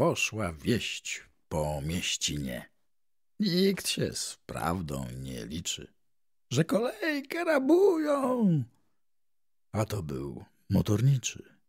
poszła wieść po mieścinie. Nikt się z prawdą nie liczy, że kolejkę rabują. A to był motorniczy.